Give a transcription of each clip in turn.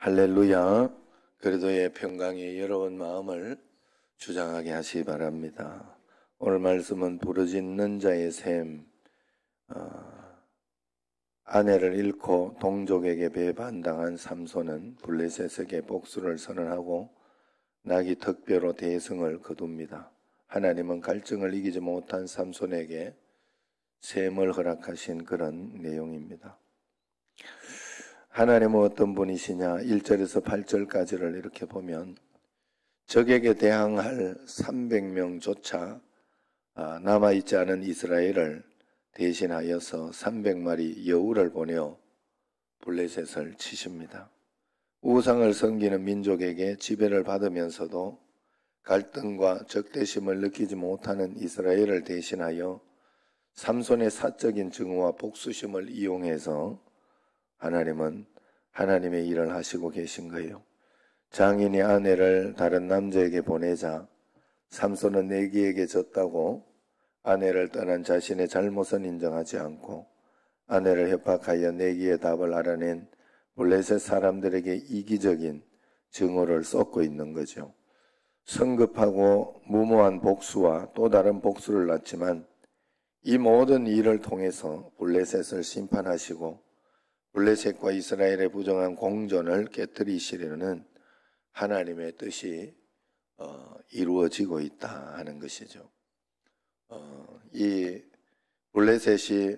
할렐루야. 그리도의 평강이 여러분 마음을 주장하게 하시기 바랍니다. 오늘 말씀은 부르짖는 자의 셈, 어, 아내를 잃고 동족에게 배반당한 삼손은 블레셋에게 복수를 선언하고 낙이 턱뼈로 대승을 거둡니다. 하나님은 갈증을 이기지 못한 삼손에게 셈을 허락하신 그런 내용입니다. 하나님은 어떤 분이시냐? 1절에서 8절까지를 이렇게 보면 적에게 대항할 300명조차 아, 남아있지 않은 이스라엘을 대신하여서 300마리 여우를 보내어 블레셋을 치십니다. 우상을 섬기는 민족에게 지배를 받으면서도 갈등과 적대심을 느끼지 못하는 이스라엘을 대신하여 삼손의 사적인 증오와 복수심을 이용해서 하나님은 하나님의 일을 하시고 계신 거예요. 장인의 아내를 다른 남자에게 보내자 삼손은 내기에게 졌다고 아내를 떠난 자신의 잘못은 인정하지 않고 아내를 협박하여 내기의 답을 알아낸 블레셋 사람들에게 이기적인 증오를 쏟고 있는 거죠. 성급하고 무모한 복수와 또 다른 복수를 낳지만 이 모든 일을 통해서 블레셋을 심판하시고 블레셋과 이스라엘의 부정한 공존을 깨뜨리시려는 하나님의 뜻이 어, 이루어지고 있다 하는 것이죠. 어, 이 블레셋이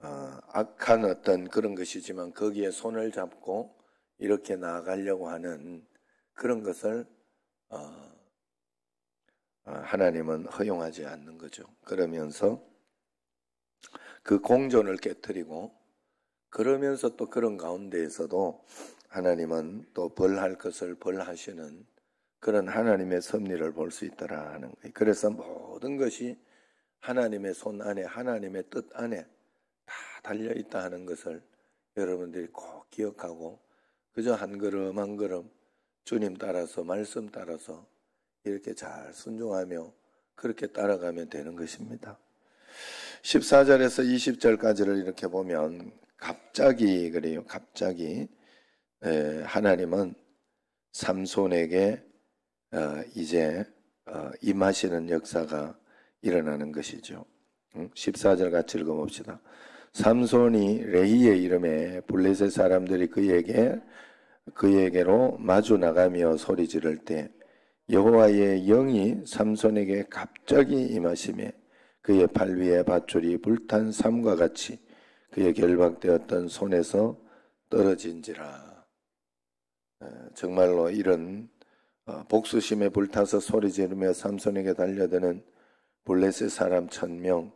어, 악한 어떤 그런 것이지만 거기에 손을 잡고 이렇게 나아가려고 하는 그런 것을 어, 어, 하나님은 허용하지 않는 거죠. 그러면서 그 공존을 깨뜨리고 그러면서 또 그런 가운데에서도 하나님은 또 벌할 것을 벌하시는 그런 하나님의 섭리를 볼 수있다라 하는 거예요. 그래서 모든 것이 하나님의 손 안에 하나님의 뜻 안에 다 달려 있다 하는 것을 여러분들이 꼭 기억하고 그저 한 걸음 한 걸음 주님 따라서 말씀 따라서 이렇게 잘 순종하며 그렇게 따라가면 되는 것입니다. 14절에서 20절까지를 이렇게 보면 갑자기 그래요. 갑자기 하나님은 삼손에게 어, 이제 어, 임하시는 역사가 일어나는 것이죠. 14절 같이 읽어봅시다. 삼손이 레이의 이름에 블레셋 사람들이 그에게 그에게로 마주 나가며 소리 지를 때 여호와의 영이 삼손에게 갑자기 임하심에 그의 발 위에 밧줄이 불탄 삶과 같이 그의 결박되었던 손에서 떨어진지라. 정말로 이런 어, 복수심에 불타서 소리 지르며 삼손에게 달려드는 블레셋 사람 천명,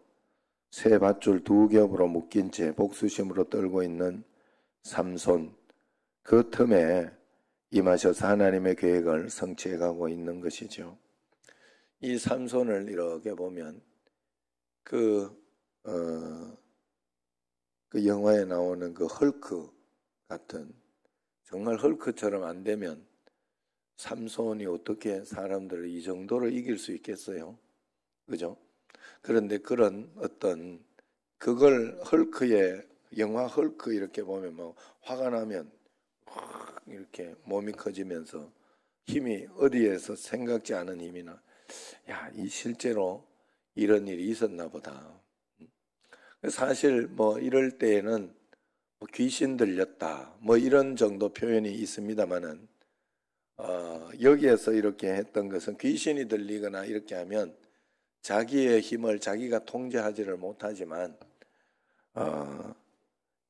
새 밧줄 두 겹으로 묶인 채 복수심으로 떨고 있는 삼손, 그 틈에 임하셔서 하나님의 계획을 성취해 가고 있는 것이죠. 이 삼손을 이렇게 보면 그, 어, 그 영화에 나오는 그 헐크 같은 정말 헐크처럼 안 되면 삼손이 어떻게 사람들을 이 정도로 이길 수 있겠어요? 그죠? 그런데 그런 어떤 그걸 헐크의 영화 헐크 이렇게 보면 뭐 화가 나면 이렇게 몸이 커지면서 힘이 어디에서 생각지 않은 힘이나 야, 이 실제로 이런 일이 있었나 보다. 음. 사실 뭐 이럴 때에는 뭐 귀신 들렸다 뭐 이런 정도 표현이 있습니다만은 어, 여기에서 이렇게 했던 것은 귀신이 들리거나 이렇게 하면 자기의 힘을 자기가 통제하지를 못하지만 어,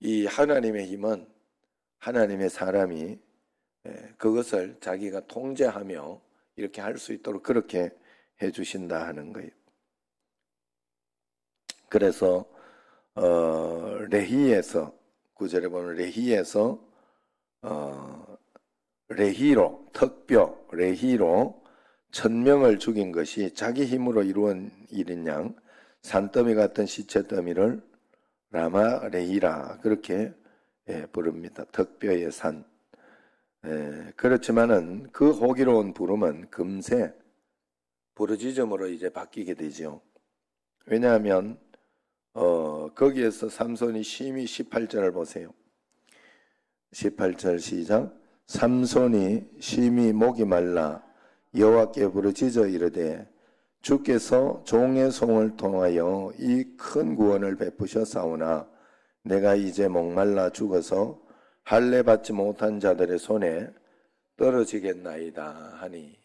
이 하나님의 힘은 하나님의 사람이 예, 그것을 자기가 통제하며 이렇게 할 수 있도록 그렇게 해 주신다 하는 거예요. 그래서 어, 레히에서 구절에 보면 레히에서 어, 레히로 턱뼈 레히로 천명을 죽인 것이 자기 힘으로 이루은 일인 양 산더미 같은 시체더미를 라마 레히라 그렇게 예, 부릅니다. 턱뼈의 산. 예, 그렇지만은 그 호기로운 부름은 금세 부르짖음으로 이제 바뀌게 되죠. 왜냐하면 어, 거기에서 삼손이 심히 18절을 보세요. 18절 시작. 삼손이 심히 목이 말라 여호와께 부르짖어 이르되 주께서 종의 송을 통하여 이 큰 구원을 베푸셨사오나 내가 이제 목말라 죽어서 할례 받지 못한 자들의 손에 떨어지겠나이다 하니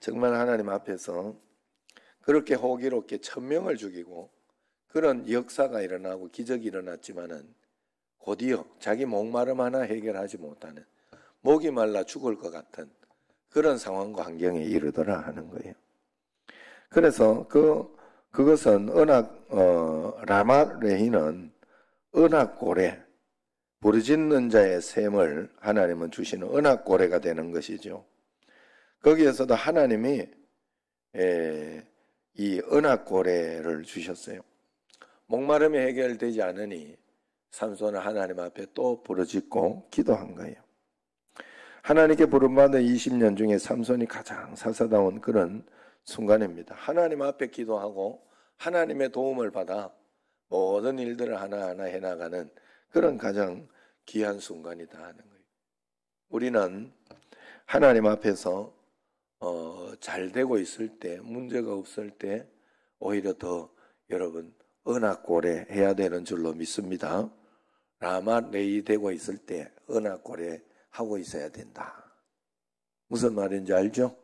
정말 하나님 앞에서 그렇게 호기롭게 천명을 죽이고 그런 역사가 일어나고 기적이 일어났지만은 곧이어 자기 목마름 하나 해결하지 못하는 목이 말라 죽을 것 같은 그런 상황과 환경에 이르더라 하는 거예요. 그래서 그 그것은 은악 어, 라마 레히는 은악 고래 부르짖는 자의 샘을 하나님은 주시는 은악 고래가 되는 것이죠. 거기에서도 하나님이 에, 이 은하 고래를 주셨어요. 목마름이 해결되지 않으니 삼손은 하나님 앞에 또 부르짖고 기도한 거예요. 하나님께 부름받은 20년 중에 삼손이 가장 사사다운 그런 순간입니다. 하나님 앞에 기도하고 하나님의 도움을 받아 모든 일들을 하나하나 해나가는 그런 가장 귀한 순간이다 하는 거예요. 우리는 하나님 앞에서 어, 잘 되고 있을 때, 문제가 없을 때, 오히려 더 여러분 은하골에 해야 되는 줄로 믿습니다. 라마 레이 되고 있을 때 은하골에 하고 있어야 된다. 무슨 말인지 알죠?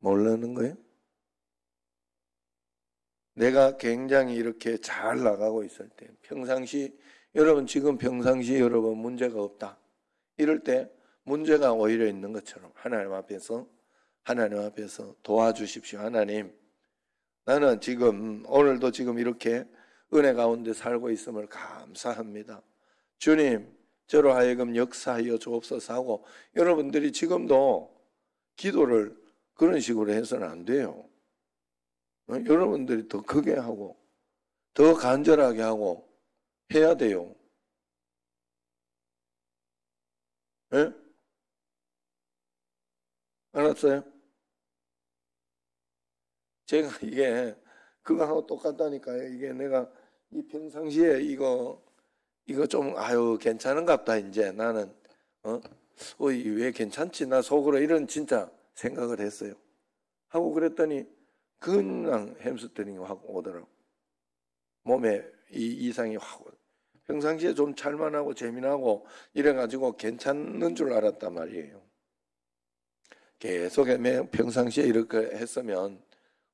모르는 거예요? 내가 굉장히 이렇게 잘 나가고 있을 때, 평상시, 여러분 지금 평상시 여러분 문제가 없다. 이럴 때 문제가 오히려 있는 것처럼 하나님 앞에서, 하나님 앞에서 도와주십시오. 하나님, 나는 지금, 오늘도 지금 이렇게 은혜 가운데 살고 있음을 감사합니다. 주님, 저로 하여금 역사하여 주옵소서 하고 여러분들이 지금도 기도를 그런 식으로 해서는 안 돼요. 어? 여러분들이 더 크게 하고 더 간절하게 하고 해야 돼요. 예? 알았어요? 제가 이게 그거하고 똑같다니까요. 이게 내가 이 평상시에 이거 이거 좀 아유 괜찮은갑다 이제 나는 어? 어왜 괜찮지 나 속으로 이런 진짜 생각을 했어요. 하고 그랬더니 그냥 햄스트링이 확 오더라고. 몸에 이 이상이 확 오더라고. 평상시에 좀찰만하고 재미나고 이래가지고 괜찮는 줄 알았단 말이에요. 계속 평상시에 이렇게 했으면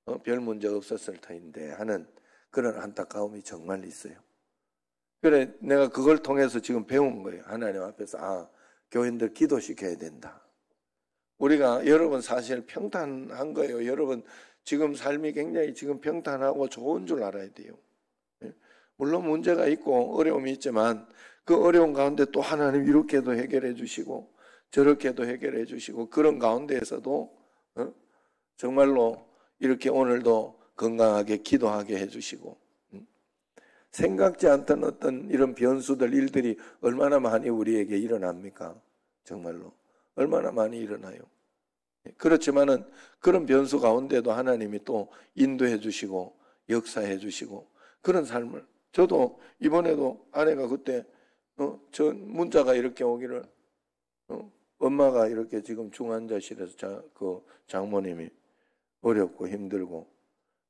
어, 별 문제 없었을 터데 하는 그런 안타까움이 정말 있어요. 그래, 내가 그걸 통해서 지금 배운 거예요. 하나님 앞에서. 아, 교인들 기도시켜야 된다. 우리가 여러분 사실 평탄한 거예요. 여러분 지금 삶이 굉장히 지금 평탄하고 좋은 줄 알아야 돼요. 예? 물론 문제가 있고 어려움이 있지만 그 어려운 가운데 또 하나님 이렇게도 해결해 주시고 저렇게도 해결해 주시고 그런 가운데에서도 어? 정말로 이렇게 오늘도 건강하게 기도하게 해 주시고 음? 생각지 않던 어떤 이런 변수들 일들이 얼마나 많이 우리에게 일어납니까? 정말로 얼마나 많이 일어나요? 그렇지만은 그런 변수 가운데도 하나님이 또 인도해 주시고 역사해 주시고 그런 삶을 저도 이번에도 아내가 그때 어, 저 문자가 이렇게 오기를 어, 엄마가 이렇게 지금 중환자실에서 자, 그 장모님이 어렵고 힘들고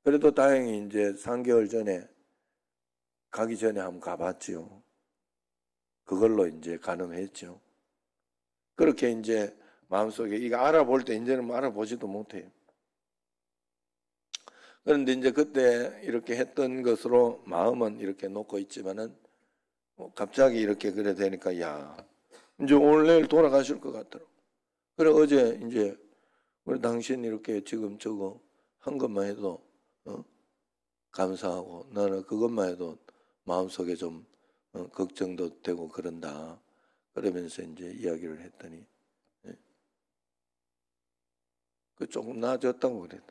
그래도 다행히 이제 3개월 전에 가기 전에 한번 가봤지요. 그걸로 이제 가늠했죠. 그렇게 이제 마음속에 이거 알아볼 때 이제는 뭐 알아보지도 못해요. 그런데 이제 그때 이렇게 했던 것으로 마음은 이렇게 놓고 있지만은 뭐 갑자기 이렇게 그래 되니까 야 이제 오늘 내일 돌아가실 것 같더라고. 그래 어제 이제 우리 당신 이렇게 지금 저거 한 것만 해도 어? 감사하고 나는 그것만 해도 마음속에 좀 어? 걱정도 되고 그런다. 그러면서 이제 이야기를 했더니 그 조금 나아졌다고 그래다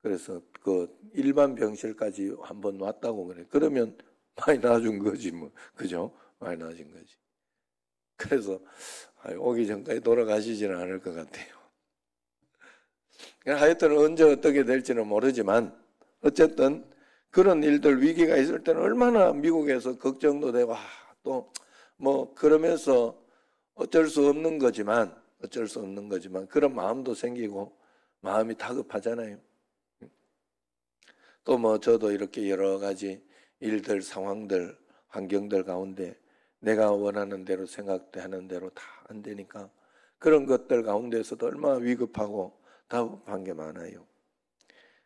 그래서 그 일반 병실까지 한 번 왔다고 그래. 그러면 많이 나아진 거지 뭐, 그죠? 많이 나아진 거지. 그래서 오기 전까지 돌아가시지는 않을 것 같아요. 하여튼 언제 어떻게 될지는 모르지만 어쨌든 그런 일들 위기가 있을 때는 얼마나 미국에서 걱정도 되고 아, 또뭐 그러면서 어쩔 수 없는 거지만 어쩔 수 없는 거지만 그런 마음도 생기고 마음이 다급하잖아요. 또 뭐 저도 이렇게 여러 가지 일들, 상황들, 환경들 가운데 내가 원하는 대로 생각하는 대로 다 안 되니까 그런 것들 가운데서도 얼마나 위급하고 다급한 게 많아요.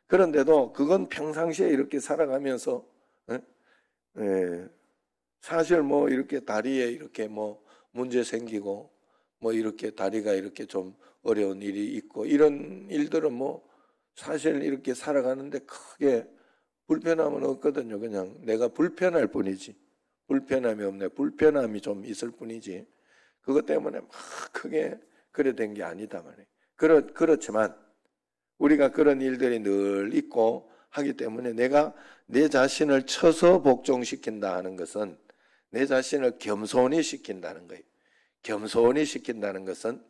그런데도 그건 평상시에 이렇게 살아가면서 에? 에, 예, 사실 뭐 이렇게 다리에 이렇게 뭐 문제 생기고 뭐 이렇게 다리가 이렇게 좀 어려운 일이 있고 이런 일들은 뭐 사실 이렇게 살아가는데 크게 불편함은 없거든요. 그냥 내가 불편할 뿐이지. 불편함이 없네. 불편함이 좀 있을 뿐이지. 그것 때문에 막 크게 그래 된 게 아니다 말이에요. 그렇, 그렇지만 우리가 그런 일들이 늘 있고 하기 때문에 내가 내 자신을 쳐서 복종시킨다 하는 것은 내 자신을 겸손히 시킨다는 거예요. 겸손히 시킨다는 것은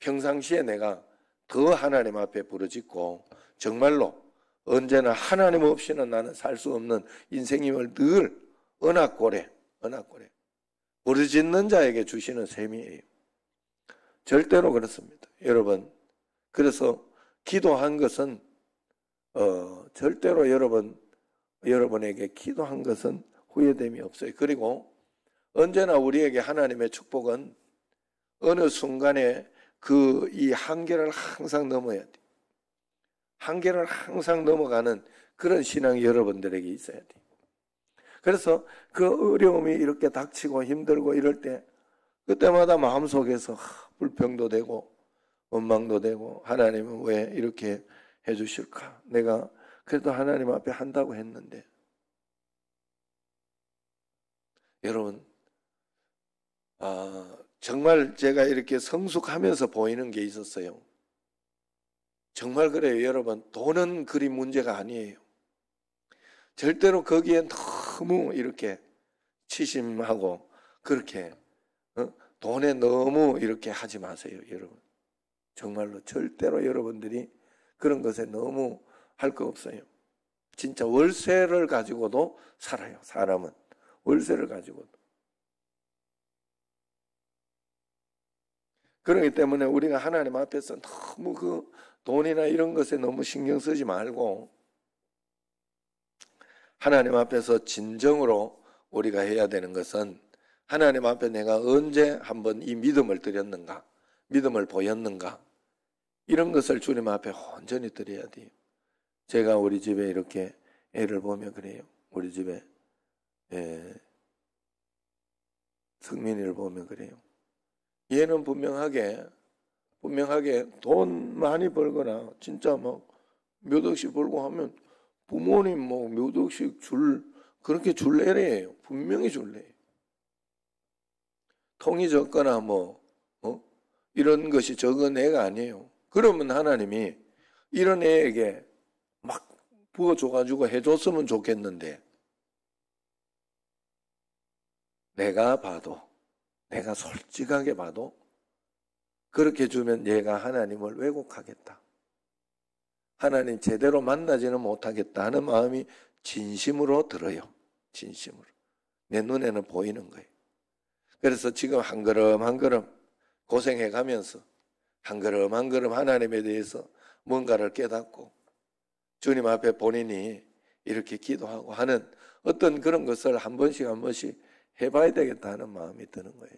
평상시에 내가 더 하나님 앞에 부르짖고 정말로 언제나 하나님 없이는 나는 살 수 없는 인생임을 늘은악고래은악고래 부르짖는 자에게 주시는 셈이에요. 절대로 그렇습니다. 여러분 그래서 기도한 것은 어, 절대로 여러분 여러분에게 기도한 것은 후회됨이 없어요. 그리고 언제나 우리에게 하나님의 축복은 어느 순간에 그 이 한계를 항상 넘어야 돼. 한계를 항상 넘어가는 그런 신앙이 여러분들에게 있어야 돼. 그래서 그 어려움이 이렇게 닥치고 힘들고 이럴 때 그때마다 마음속에서 불평도 되고 원망도 되고 하나님은 왜 이렇게 해 주실까? 내가 그래도 하나님 앞에 한다고 했는데 여러분 아 정말 제가 이렇게 성숙하면서 보이는 게 있었어요. 정말 그래요, 여러분. 돈은 그리 문제가 아니에요. 절대로 거기에 너무 이렇게 치심하고 그렇게 어? 돈에 너무 이렇게 하지 마세요, 여러분. 정말로 절대로 여러분들이 그런 것에 너무 할 거 없어요. 진짜 월세를 가지고도 살아요, 사람은. 월세를 가지고도. 그러기 때문에 우리가 하나님 앞에서 너무 그 돈이나 이런 것에 너무 신경 쓰지 말고 하나님 앞에서 진정으로 우리가 해야 되는 것은 하나님 앞에 내가 언제 한번 이 믿음을 드렸는가, 믿음을 보였는가, 이런 것을 주님 앞에 온전히 드려야 돼요. 제가 우리 집에 이렇게 애를 보면 그래요. 우리 집에, 예, 성민이를 보면 그래요. 얘는 분명하게 분명하게 돈 많이 벌거나 진짜 막몇 뭐 억씩 벌고 하면 부모님 뭐몇 억씩 줄 그렇게 줄애래요 분명히 줄 애. 통이 적거나 뭐 어? 이런 것이 적은 애가 아니에요. 그러면 하나님이 이런 애에게 막 부어줘가지고 해줬으면 좋겠는데 내가 봐도 내가 솔직하게 봐도 그렇게 주면 얘가 하나님을 왜곡하겠다. 하나님 제대로 만나지는 못하겠다 하는 마음이 진심으로 들어요. 진심으로. 내 눈에는 보이는 거예요. 그래서 지금 한 걸음 한 걸음 고생해 가면서 한 걸음 한 걸음 하나님에 대해서 뭔가를 깨닫고 주님 앞에 본인이 이렇게 기도하고 하는 어떤 그런 것을 한 번씩 한 번씩 해봐야 되겠다 하는 마음이 드는 거예요.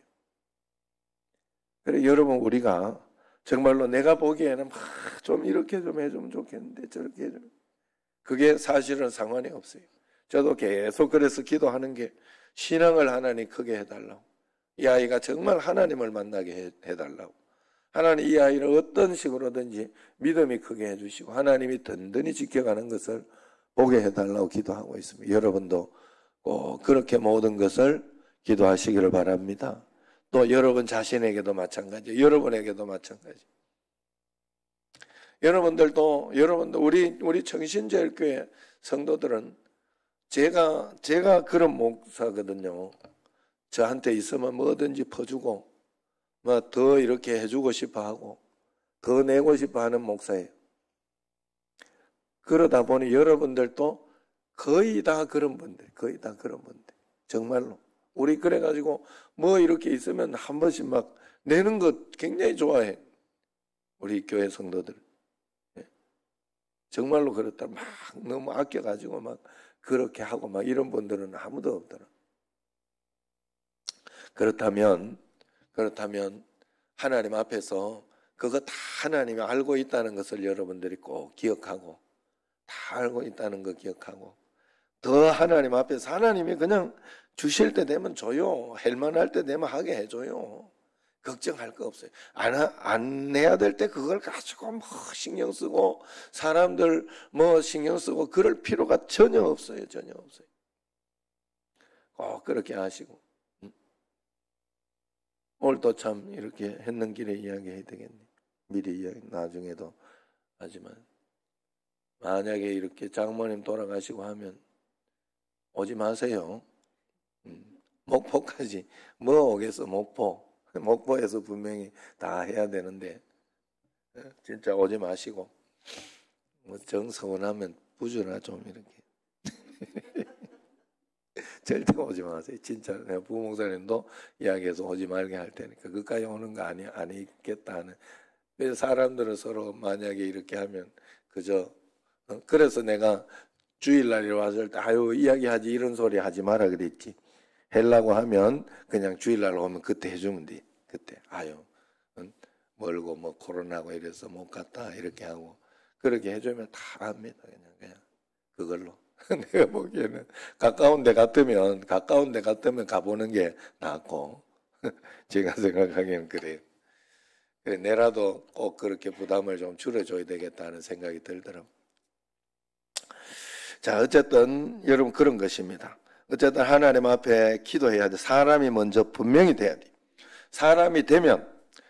그래 여러분 우리가 정말로 내가 보기에는 막 좀 이렇게 좀 해주면 좋겠는데 저렇게 해 그게 사실은 상관이 없어요. 저도 계속 그래서 기도하는 게 신앙을 하나님 크게 해달라고 이 아이가 정말 하나님을 만나게 해달라고 하나님 이 아이를 어떤 식으로든지 믿음이 크게 해주시고 하나님이 든든히 지켜가는 것을 보게 해달라고 기도하고 있습니다. 여러분도 어, 그렇게 모든 것을 기도하시기를 바랍니다. 또 여러분 자신에게도 마찬가지, 여러분에게도 마찬가지. 여러분들도 여러분도 우리 우리 정신제일교회 성도들은 제가 제가 그런 목사거든요. 저한테 있으면 뭐든지 퍼주고 뭐 더 이렇게 해주고 싶어하고 더 내고 싶어하는 목사예요. 그러다 보니 여러분들도 거의 다 그런 분들, 거의 다 그런 분들. 정말로. 우리 그래가지고 뭐 이렇게 있으면 한 번씩 막 내는 것 굉장히 좋아해. 우리 교회 성도들. 예. 정말로 그렇다. 막 너무 아껴가지고 막 그렇게 하고 막 이런 분들은 아무도 없더라. 그렇다면, 그렇다면 하나님 앞에서 그거 다 하나님이 알고 있다는 것을 여러분들이 꼭 기억하고 다 알고 있다는 거 기억하고 더 하나님 앞에서 하나님이 그냥 주실 때 되면 줘요. 할만할 때 되면 하게 해줘요. 걱정할 거 없어요. 안, 안 내야 될 때 그걸 가지고 뭐 신경 쓰고 사람들 뭐 신경 쓰고 그럴 필요가 전혀 없어요. 전혀 없어요. 꼭 그렇게 하시고. 오늘도 참 이렇게 했는 길에 이야기해야 되겠네. 미리 이야기, 나중에도 하지만. 만약에 이렇게 장모님 돌아가시고 하면 오지 마세요. 음, 목포까지 뭐 오겠어 목포 목포에서 분명히 다 해야 되는데 예, 진짜 오지 마시고 뭐 정서운하면 부주나 좀 이렇게 절대 오지 마세요 진짜 내가 부목사님도 이야기해서 오지 말게 할 테니까 그까지 오는 거 아니 아니겠다 하는 사람들은 서로 만약에 이렇게 하면 그저 어? 그래서 내가 주일날에 왔을 때 아유 이야기하지 이런 소리 하지 마라 그랬지. 헬라고 하면 그냥 주일날 오면 그때 해주면 돼. 그때 아유 멀고 뭐 코로나고 이래서 못 갔다 이렇게 하고 그렇게 해주면 다 합니다 그냥 그냥 그걸로 내가 보기에는 가까운 데갔으면 가까운 데갔으면 가보는 게 낫고 제가 생각하기에는 그래요. 그래 내라도 꼭 그렇게 부담을 좀 줄여줘야 되겠다는 생각이 들더라고 자, 어쨌든 여러분 그런 것입니다. 어쨌든 하나님 앞에 기도해야 돼. 사람이 먼저 분명히 돼야 돼. 사람이 되면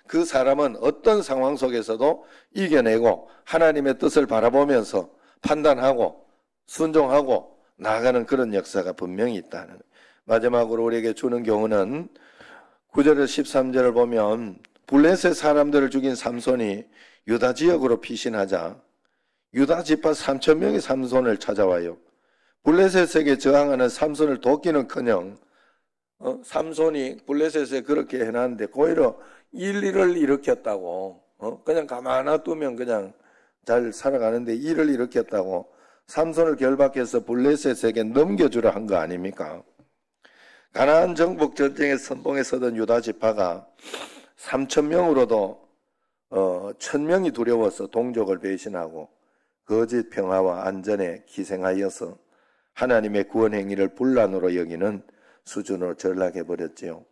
그 사람은 어떤 상황 속에서도 이겨내고 하나님의 뜻을 바라보면서 판단하고 순종하고 나가는 그런 역사가 분명히 있다는 거예요. 마지막으로 우리에게 주는 경우는 9절에서 13절을 보면 블레셋 사람들을 죽인 삼손이 유다 지역으로 피신하자 유다 지파 3천 명이 삼손을 찾아와요. 블레셋에게 저항하는 삼손을 돕기는커녕 어? 삼손이 블레셋에 그렇게 해놨는데 오히려 일리를 일으켰다고 어? 그냥 가만히 두면 그냥 잘 살아가는데 일을 일으켰다고 삼손을 결박해서 블레셋에게 넘겨주라 한 거 아닙니까? 가나안 정복 전쟁에 선봉에 서던 유다 지파가 3천 명으로도 어, 천 명이 두려워서 동족을 배신하고 거짓 평화와 안전에 기생하여서 하나님의 구원 행위를 분란으로 여기는 수준으로 전락해 버렸지요.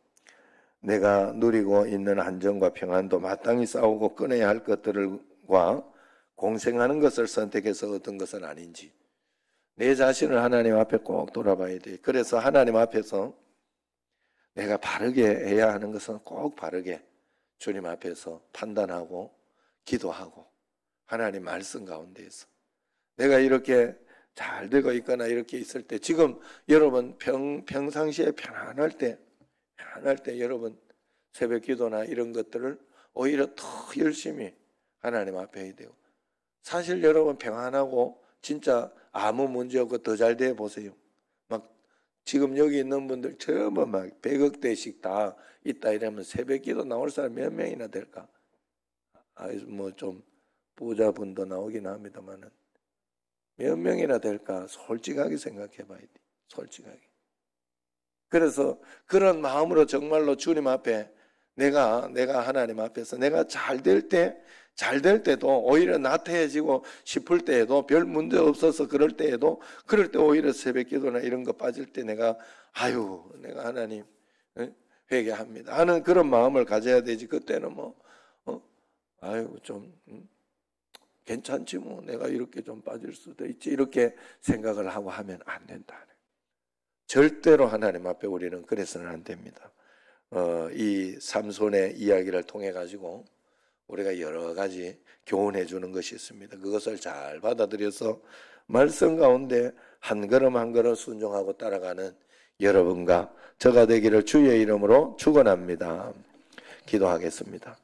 내가 누리고 있는 안정과 평안도 마땅히 싸우고 꺼내야 할 것들과 공생하는 것을 선택해서 얻은 것은 아닌지 내 자신을 하나님 앞에 꼭 돌아봐야 돼. 그래서 하나님 앞에서 내가 바르게 해야 하는 것은 꼭 바르게 주님 앞에서 판단하고 기도하고 하나님 말씀 가운데에서 내가 이렇게 잘 되고 있거나 이렇게 있을 때 지금 여러분 평, 평상시에 편안할 때 편안할 때 여러분 새벽 기도나 이런 것들을 오히려 더 열심히 하나님 앞에 해야 되고 사실 여러분 평안하고 진짜 아무 문제 없고 더 잘 돼 보세요. 막 지금 여기 있는 분들 전부 막 100억대씩 다 있다 이러면 새벽 기도 나올 사람 몇 명이나 될까? 아, 뭐좀 부자분도 나오긴 합니다만은 몇 명이나 될까 솔직하게 생각해 봐야 돼. 솔직하게. 그래서 그런 마음으로 정말로 주님 앞에 내가 내가 하나님 앞에서 내가 잘 될 때 잘 될 때도 오히려 나태해지고 싶을 때에도 별 문제 없어서 그럴 때에도 그럴 때 오히려 새벽기도나 이런 거 빠질 때 내가 아유 내가 하나님 회개합니다 하는 그런 마음을 가져야 되지 그때는 뭐 어? 아유 좀 음? 괜찮지 뭐 내가 이렇게 좀 빠질 수도 있지 이렇게 생각을 하고 하면 안 된다. 절대로 하나님 앞에 우리는 그래서는 안 됩니다. 어, 이 삼손의 이야기를 통해 가지고 우리가 여러 가지 교훈해 주는 것이 있습니다. 그것을 잘 받아들여서 말씀 가운데 한 걸음 한 걸음 순종하고 따라가는 여러분과 저가 되기를 주의 이름으로 축원합니다. 기도하겠습니다.